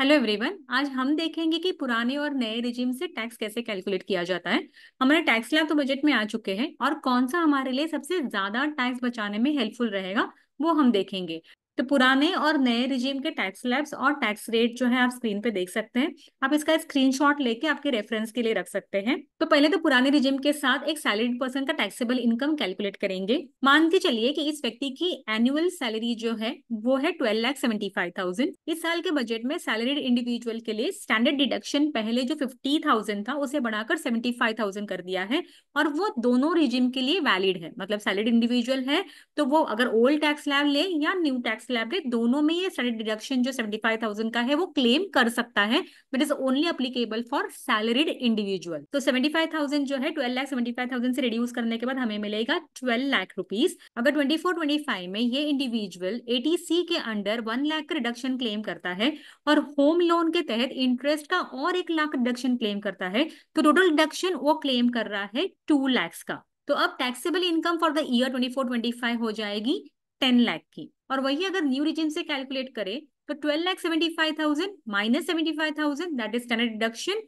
Hello everyone आज हम देखेंगे कि पुराने और नए रिजिम से टैक्स कैसे कैलकुलेट किया जाता है हमारे टैक्स स्लैब तो बजट में आ चुके हैं और कौन सा हमारे लिए सबसे ज्यादा टैक्स बचाने में हेल्पफुल रहेगा वो हम देखेंगे तो पुराने और नए रिजीम के टैक्स लैब्स और टैक्स रेट जो है आप स्क्रीन पे देख सकते हैं आप इसका स्क्रीनशॉट लेके आपके रेफरेंस के लिए रख सकते हैं तो पहले तो पुराने रिजीम के साथ एक सैलरीड पर्सन का टैक्सेबल इनकम कैलकुलेट करेंगे मान के चलिए कि इस व्यक्ति की एनुअल सैलरी जो है वो है twelve lakh seventy five thousand इस साल के बजट में सैलरीड इंडिविजुअल के लिए स्टैंडर्ड डिडक्शन पहले जो फिफ्टी थाउजेंड था उसे बढ़ाकर सेवेंटी फाइव थाउजेंड कर दिया है और वो दोनों रिजिम के लिए वैलिड है मतलब सैलरीड इंडिविजुअल है तो वो अगर ओल्ड टैक्स लैब ले या न्यू टैक्स टैक्स लाइबिलिटी दोनों में ये स्टैंडर्ड डिडक्शन जो सेवेंटी फाइव थाउजेंड का है वो क्लेम कर सकता है but is only applicable for salaried individual तो सेवेंटी फाइव थाउजेंड जो है twelve lakh seventy five thousand से रिड्यूस करने के बाद हमें मिलेगा ट्वेल्व लाख रुपीज अगर ट्वेंटी फोर ट्वेंटी फाइव में ये इंडिविजुअल एटी सी के अंडर वन लाख का रिडक्शन क्लेम करता है और होम लोन के तहत इंटरेस्ट का और एक लाख रिडक्शन क्लेम करता है तो टोटल डिडक्शन वो क्लेम कर रहा है टू लैक्स का तो अब taxable income for the year 24-25 हो जाएगी टेन लाख की और वही अगर न्यू रिजिम से कैलकुलेट करें तो twelve lakh seventy five thousand minus seventy five thousand that is standard deduction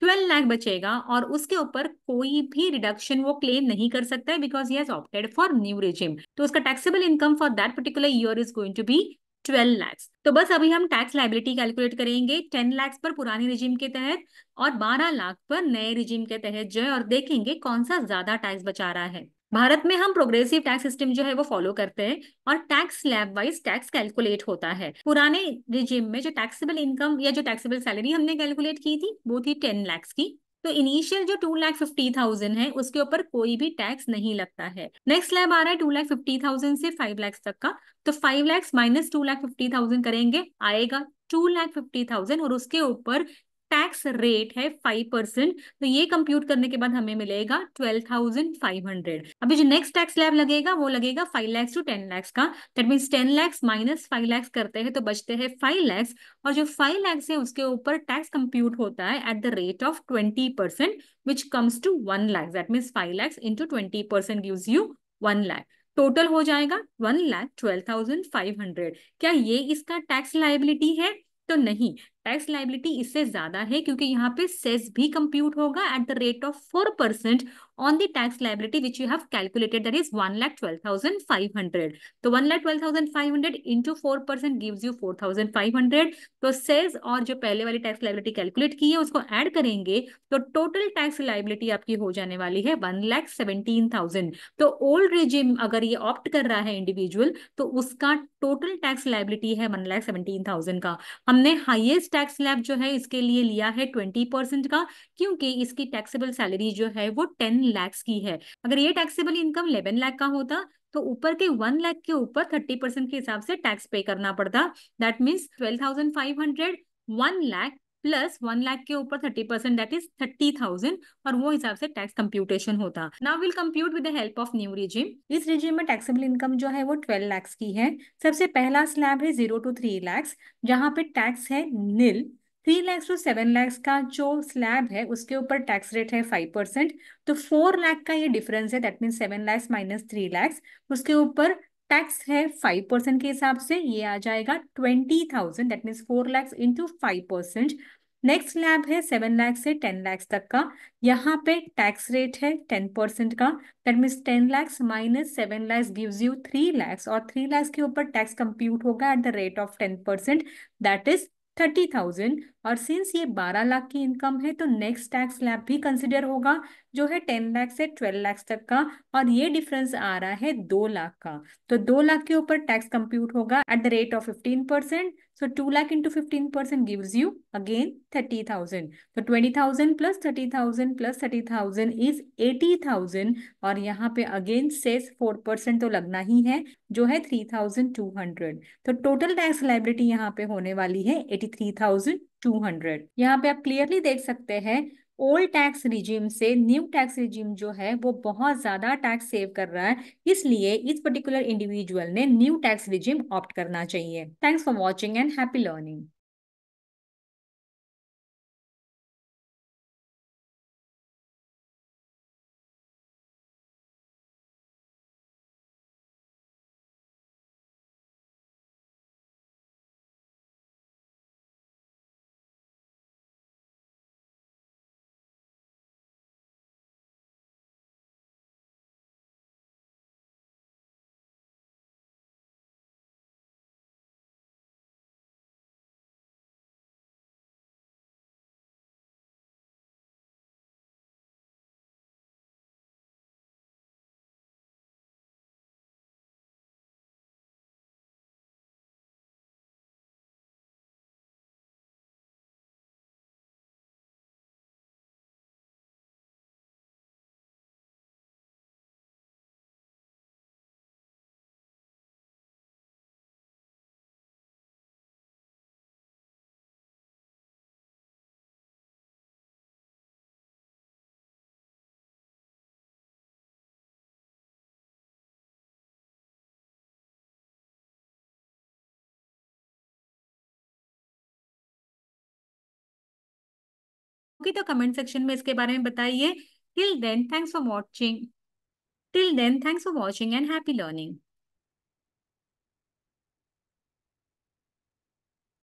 twelve lakh बचेगा और उसके ऊपर कोई भी रिडक्शन वो क्लेम नहीं कर सकता है because he has opted for new regime तो उसका taxable income for that particular year is going to be 12 lakh तो बस अभी हम टैक्स लाइबिलिटी कैलकुलेट करेंगे टेन लैक्स पर पुराने रिजिम के तहत और बारह लाख पर नए रिजिम के तहत जो है और देखेंगे कौन सा ज्यादा टैक्स बचा रहा है भारत में हम प्रोग्रेसिव टैक्स सिस्टम जो है वो फॉलो करते हैं और tax slab wise tax calculate होता है पुराने रिजिम में जो टैक्सेबल इनकम या जो टैक्सेबल सैलरी हमने कैलकुलेट की थी वो थी टेन लैक्स की तो इनिशियल जो टू लाख फिफ्टी थाउजेंड है उसके ऊपर कोई भी टैक्स नहीं लगता है नेक्स्ट स्लैब आ रहा है टू लाख फिफ्टी थाउजेंड से फाइव लैक्स तक का तो five lakhs minus two lakh fifty thousand करेंगे आएगा टू लाख फिफ्टी थाउजेंड और उसके ऊपर टैक्स रेट है फाइव परसेंट तो ये कंप्यूट करने के बाद हमें मिलेगा ट्वेल्व थाउजेंड फाइव हंड्रेड अभी जो नेक्स्ट टैक्स लैब लगेगा वो लगेगा five lakhs to ten lakhs का that means ten lakhs minus five lakhs करते हैं तो बचते हैं फाइव लैक्स और जो फाइव लैक्स है उसके ऊपर टैक्स कंप्यूट होता है at the rate of twenty percent which comes to one lakh that means five lakhs into twenty percent gives you one lakh total हो जाएगा one lakh twelve thousand five hundred क्या ये इसका टैक्स लाइबिलिटी है तो नहीं टैक्स लाइबिलिटी इससे ज्यादा है क्योंकि यहाँ पे सेस भी कंप्यूट होगा at the rate of four percent on the tax liability which you have calculated that is 1,12,500. So 1,12,500 into 4% gives you 4,500. तो सेज और जो पहले वाली टैक्स लाइबिलिटी कैलकुलेट की है उसको ऐड करेंगे तो टोटल टैक्स लाइबिलिटी आपकी हो जाने वाली है वन लैख सेवनटीन थाउजेंड तो ओल्ड रिजिम अगर ये ऑप्ट कर रहा है इंडिविजुअल तो उसका टोटल टैक्स लाइबिलिटी है वन लैख सेवनटीन थाउजेंड का हमने हाईएस्ट टैक्स लैब जो है इसके लिए लिया है ट्वेंटी परसेंट का क्योंकि इसकी टैक्सेबल सैलरी जो है वो टेन लैक्स की है अगर ये टैक्सेबल इनकम इलेवन लैख का होता तो ऊपर के वन लैख के ऊपर थर्टी परसेंट के हिसाब से टैक्स पे करना पड़ता that means twelve thousand five hundred one lakh plus one lakh के ऊपर thirty percent that is thirty thousand और वो हिसाब से टैक्स कंप्यूटेशन होता now will compute with the help of new regime इस रिजिम में टैक्सेबल इनकम जो है वो ट्वेल्व लैक्स की है सबसे पहला स्लैब है जीरो टू थ्री लैक्स जहां पे टैक्स है nil three lakhs to seven lakhs का जो स्लैब है उसके ऊपर टैक्स रेट है फाइव परसेंट तो फोर लैख का ये डिफरेंस है that mean seven lakhs minus three lakhs उसके ऊपर टैक्स है फाइव परसेंट के हिसाब से ये आ जाएगा twenty thousand that means four lakhs into five percent next slab है सेवन लैक्स से टेन लैक्स तक का यहाँ पे टैक्स रेट है टेन परसेंट का that means ten lakhs minus seven lakhs gives you three lakhs और थ्री लैक्स के ऊपर टैक्स कंप्यूट होगा at the rate of ten percent that is thirty thousand और सिंस ये बारह लाख की इनकम है तो नेक्स्ट टैक्स लैब भी कंसिडर होगा जो है टेन लाख से ट्वेल्व लाख तक का और ये डिफरेंस आ रहा है दो लाख का तो दो लाख के ऊपर टैक्स कंप्यूट होगा at the rate of fifteen percent so two lakh into fifteen percent gives you again thirty thousand तो twenty thousand plus thirty thousand plus thirty thousand is eighty thousand और यहाँ पे अगेन सेस फोर परसेंट तो लगना ही है जो है three thousand two hundred तो टोटल टैक्स लाइबिलिटी यहाँ पे होने वाली है eighty three thousand two hundred यहाँ पे आप क्लियरली देख सकते हैं ओल्ड टैक्स रिजिम से न्यू टैक्स रिजिम जो है वो बहुत ज्यादा टैक्स सेव कर रहा है इसलिए इस पर्टिकुलर इंडिविजुअल ने न्यू टैक्स रिजिम ऑप्ट करना चाहिए thanks for watching and happy learning होगी तो कमेंट सेक्शन में इसके बारे में बताइए till then thanks for watching till then thanks for watching and happy learning